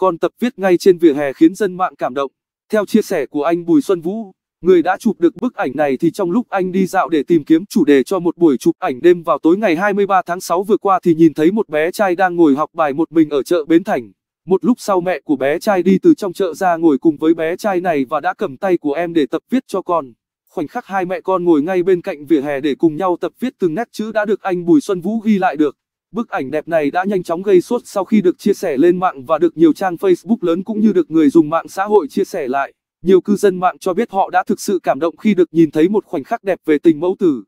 Còn tập viết ngay trên vỉa hè khiến dân mạng cảm động. Theo chia sẻ của anh Bùi Xuân Vũ, người đã chụp được bức ảnh này thì trong lúc anh đi dạo để tìm kiếm chủ đề cho một buổi chụp ảnh đêm vào tối ngày 23 tháng 6 vừa qua thì nhìn thấy một bé trai đang ngồi học bài một mình ở chợ Bến Thành. Một lúc sau mẹ của bé trai đi từ trong chợ ra ngồi cùng với bé trai này và đã cầm tay của em để tập viết cho con. Khoảnh khắc hai mẹ con ngồi ngay bên cạnh vỉa hè để cùng nhau tập viết từng nét chữ đã được anh Bùi Xuân Vũ ghi lại được. Bức ảnh đẹp này đã nhanh chóng gây sốt sau khi được chia sẻ lên mạng và được nhiều trang Facebook lớn cũng như được người dùng mạng xã hội chia sẻ lại. Nhiều cư dân mạng cho biết họ đã thực sự cảm động khi được nhìn thấy một khoảnh khắc đẹp về tình mẫu tử.